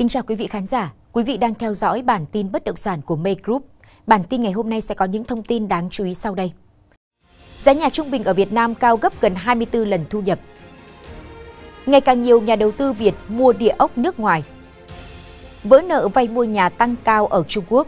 Kính chào quý vị khán giả, quý vị đang theo dõi bản tin bất động sản của May Group. Bản tin ngày hôm nay sẽ có những thông tin đáng chú ý sau đây. Giá nhà trung bình ở Việt Nam cao gấp gần 24 lần thu nhập. Ngày càng nhiều nhà đầu tư Việt mua địa ốc nước ngoài. Vỡ nợ vay mua nhà tăng cao ở Trung Quốc.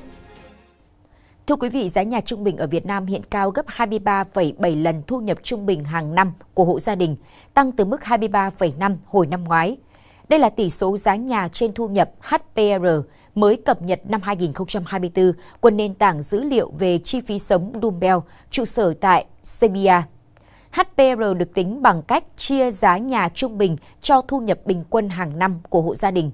Thưa quý vị, giá nhà trung bình ở Việt Nam hiện cao gấp 23,7 lần thu nhập trung bình hàng năm của hộ gia đình, tăng từ mức 23,5 hồi năm ngoái – đây là tỷ số giá nhà trên thu nhập HPR mới cập nhật năm 2024 của nền tảng dữ liệu về chi phí sống Dumbbell trụ sở tại Serbia. HPR được tính bằng cách chia giá nhà trung bình cho thu nhập bình quân hàng năm của hộ gia đình.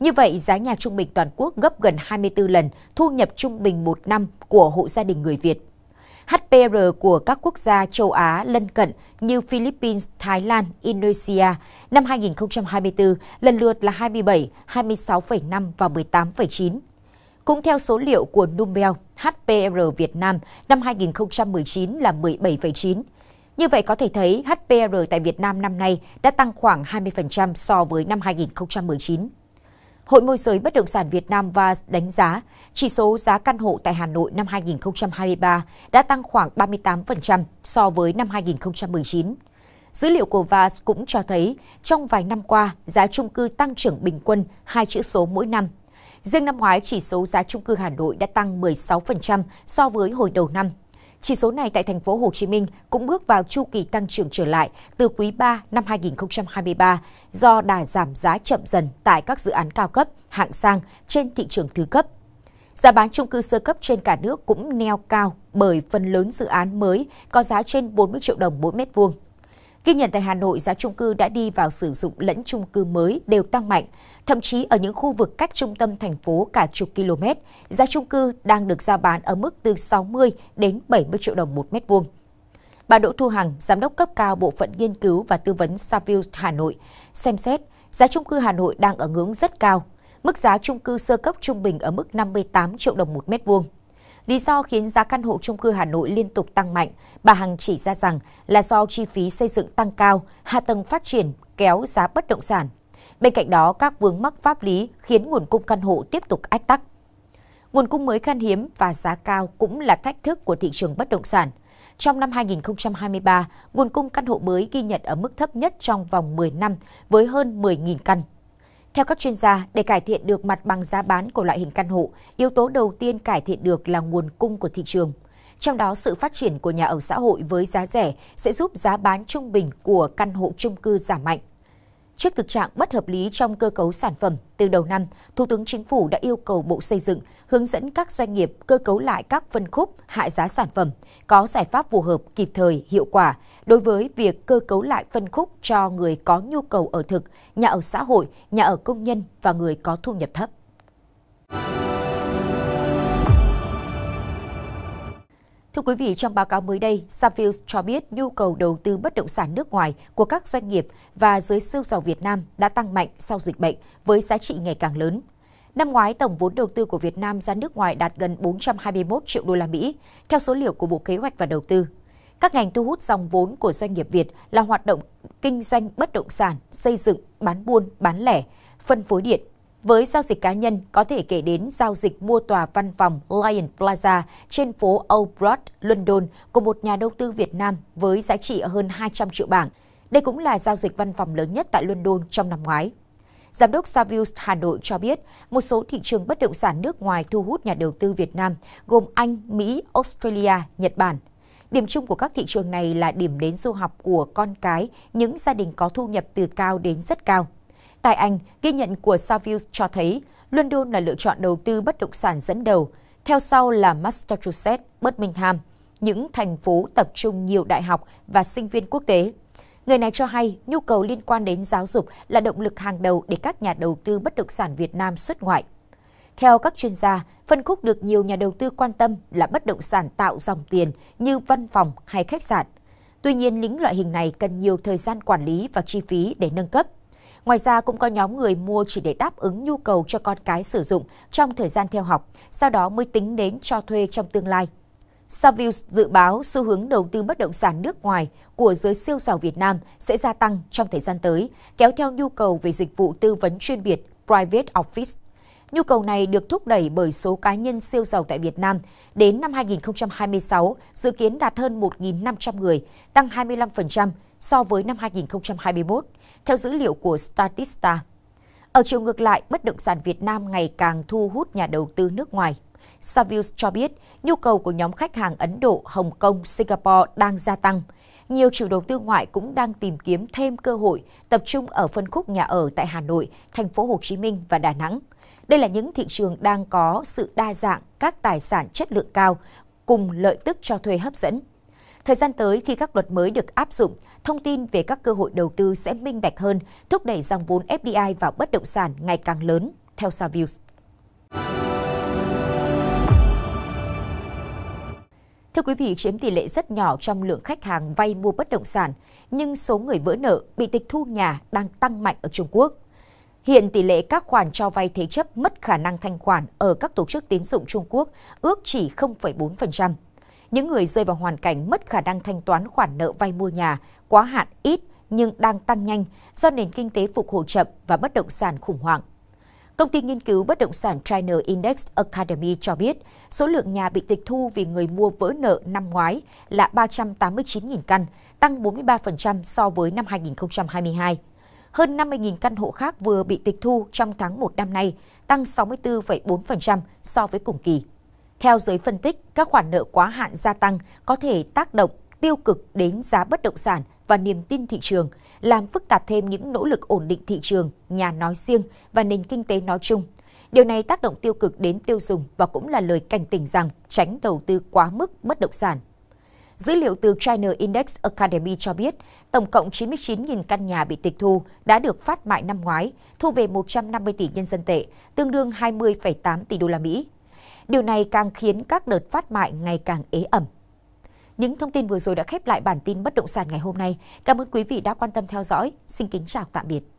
Như vậy, giá nhà trung bình toàn quốc gấp gần 24 lần thu nhập trung bình một năm của hộ gia đình người Việt. HPR của các quốc gia châu Á lân cận như Philippines, Thái Lan, Indonesia năm 2024 lần lượt là 27, 26,5 và 18,9. Cũng theo số liệu của Numbel, HPR Việt Nam năm 2019 là 17,9. Như vậy có thể thấy HPR tại Việt Nam năm nay đã tăng khoảng 20% so với năm 2019. Hội môi giới bất động sản Việt Nam và đánh giá chỉ số giá căn hộ tại Hà Nội năm 2023 đã tăng khoảng 38% so với năm 2019. Dữ liệu của VAS cũng cho thấy trong vài năm qua, giá trung cư tăng trưởng bình quân hai chữ số mỗi năm. Riêng năm ngoái, chỉ số giá trung cư Hà Nội đã tăng 16% so với hồi đầu năm chỉ số này tại thành phố Hồ Chí Minh cũng bước vào chu kỳ tăng trưởng trở lại từ quý 3 năm 2023 do đà giảm giá chậm dần tại các dự án cao cấp, hạng sang trên thị trường thứ cấp. Giá bán chung cư sơ cấp trên cả nước cũng neo cao bởi phần lớn dự án mới có giá trên 40 triệu đồng mỗi mét vuông. Ghi nhận tại Hà Nội, giá trung cư đã đi vào sử dụng lẫn trung cư mới đều tăng mạnh. Thậm chí ở những khu vực cách trung tâm thành phố cả chục km, giá trung cư đang được giao bán ở mức từ 60 đến 70 triệu đồng một mét vuông. Bà Đỗ Thu Hằng, giám đốc cấp cao Bộ phận Nghiên cứu và Tư vấn Saville Hà Nội, xem xét giá trung cư Hà Nội đang ở ngưỡng rất cao. Mức giá trung cư sơ cấp trung bình ở mức 58 triệu đồng một mét vuông. Lý do khiến giá căn hộ chung cư Hà Nội liên tục tăng mạnh, bà Hằng chỉ ra rằng là do chi phí xây dựng tăng cao, hạ tầng phát triển kéo giá bất động sản. Bên cạnh đó, các vướng mắc pháp lý khiến nguồn cung căn hộ tiếp tục ách tắc. Nguồn cung mới khan hiếm và giá cao cũng là thách thức của thị trường bất động sản. Trong năm 2023, nguồn cung căn hộ mới ghi nhận ở mức thấp nhất trong vòng 10 năm với hơn 10.000 căn. Theo các chuyên gia, để cải thiện được mặt bằng giá bán của loại hình căn hộ, yếu tố đầu tiên cải thiện được là nguồn cung của thị trường. Trong đó, sự phát triển của nhà ở xã hội với giá rẻ sẽ giúp giá bán trung bình của căn hộ chung cư giảm mạnh. Trước thực trạng bất hợp lý trong cơ cấu sản phẩm, từ đầu năm, Thủ tướng Chính phủ đã yêu cầu Bộ Xây dựng hướng dẫn các doanh nghiệp cơ cấu lại các phân khúc hạ giá sản phẩm, có giải pháp phù hợp, kịp thời, hiệu quả đối với việc cơ cấu lại phân khúc cho người có nhu cầu ở thực, nhà ở xã hội, nhà ở công nhân và người có thu nhập thấp. Thưa quý vị, trong báo cáo mới đây, Savills cho biết nhu cầu đầu tư bất động sản nước ngoài của các doanh nghiệp và giới siêu giàu Việt Nam đã tăng mạnh sau dịch bệnh với giá trị ngày càng lớn. Năm ngoái, tổng vốn đầu tư của Việt Nam ra nước ngoài đạt gần 421 triệu đô la Mỹ, theo số liệu của Bộ Kế hoạch và Đầu tư. Các ngành thu hút dòng vốn của doanh nghiệp Việt là hoạt động kinh doanh bất động sản, xây dựng, bán buôn, bán lẻ, phân phối điện. Với giao dịch cá nhân, có thể kể đến giao dịch mua tòa văn phòng Lion Plaza trên phố Old Broad, London của một nhà đầu tư Việt Nam với giá trị hơn 200 triệu bảng. Đây cũng là giao dịch văn phòng lớn nhất tại London trong năm ngoái. Giám đốc Savills Hà Nội cho biết, một số thị trường bất động sản nước ngoài thu hút nhà đầu tư Việt Nam gồm Anh, Mỹ, Australia, Nhật Bản, Điểm chung của các thị trường này là điểm đến du học của con cái, những gia đình có thu nhập từ cao đến rất cao. Tại Anh, ghi nhận của Savills cho thấy London là lựa chọn đầu tư bất động sản dẫn đầu, theo sau là Massachusetts, Birmingham, những thành phố tập trung nhiều đại học và sinh viên quốc tế. Người này cho hay nhu cầu liên quan đến giáo dục là động lực hàng đầu để các nhà đầu tư bất động sản Việt Nam xuất ngoại. Theo các chuyên gia, Phân khúc được nhiều nhà đầu tư quan tâm là bất động sản tạo dòng tiền như văn phòng hay khách sạn. Tuy nhiên, những loại hình này cần nhiều thời gian quản lý và chi phí để nâng cấp. Ngoài ra cũng có nhóm người mua chỉ để đáp ứng nhu cầu cho con cái sử dụng trong thời gian theo học, sau đó mới tính đến cho thuê trong tương lai. Savills dự báo xu hướng đầu tư bất động sản nước ngoài của giới siêu giàu Việt Nam sẽ gia tăng trong thời gian tới, kéo theo nhu cầu về dịch vụ tư vấn chuyên biệt Private Office. Nhu cầu này được thúc đẩy bởi số cá nhân siêu giàu tại Việt Nam. Đến năm 2026, dự kiến đạt hơn 1.500 người, tăng 25% so với năm 2021, theo dữ liệu của Statista. Ở chiều ngược lại, bất động sản Việt Nam ngày càng thu hút nhà đầu tư nước ngoài. Savills cho biết, nhu cầu của nhóm khách hàng Ấn Độ, Hồng Kông, Singapore đang gia tăng – nhiều chủ đầu tư ngoại cũng đang tìm kiếm thêm cơ hội tập trung ở phân khúc nhà ở tại Hà Nội, thành phố Hồ Chí Minh và Đà Nẵng. Đây là những thị trường đang có sự đa dạng các tài sản chất lượng cao cùng lợi tức cho thuê hấp dẫn. Thời gian tới khi các luật mới được áp dụng, thông tin về các cơ hội đầu tư sẽ minh bạch hơn, thúc đẩy dòng vốn FDI vào bất động sản ngày càng lớn, theo Savills. Thưa quý vị, chiếm tỷ lệ rất nhỏ trong lượng khách hàng vay mua bất động sản, nhưng số người vỡ nợ bị tịch thu nhà đang tăng mạnh ở Trung Quốc. Hiện tỷ lệ các khoản cho vay thế chấp mất khả năng thanh khoản ở các tổ chức tín dụng Trung Quốc ước chỉ 0,4%. Những người rơi vào hoàn cảnh mất khả năng thanh toán khoản nợ vay mua nhà quá hạn ít nhưng đang tăng nhanh do nền kinh tế phục hồi chậm và bất động sản khủng hoảng. Công ty nghiên cứu bất động sản China Index Academy cho biết, số lượng nhà bị tịch thu vì người mua vỡ nợ năm ngoái là 389.000 căn, tăng 43% so với năm 2022. Hơn 50.000 căn hộ khác vừa bị tịch thu trong tháng 1 năm nay, tăng 64,4% so với cùng kỳ. Theo giới phân tích, các khoản nợ quá hạn gia tăng có thể tác động tiêu cực đến giá bất động sản và niềm tin thị trường, làm phức tạp thêm những nỗ lực ổn định thị trường, nhà nói riêng và nền kinh tế nói chung. Điều này tác động tiêu cực đến tiêu dùng và cũng là lời cảnh tỉnh rằng tránh đầu tư quá mức bất động sản. Dữ liệu từ China Index Academy cho biết, tổng cộng 99.000 căn nhà bị tịch thu đã được phát mại năm ngoái, thu về 150 tỷ nhân dân tệ, tương đương 20,8 tỷ đô la Mỹ. Điều này càng khiến các đợt phát mại ngày càng ế ẩm. Những thông tin vừa rồi đã khép lại bản tin bất động sản ngày hôm nay. Cảm ơn quý vị đã quan tâm theo dõi. Xin kính chào tạm biệt.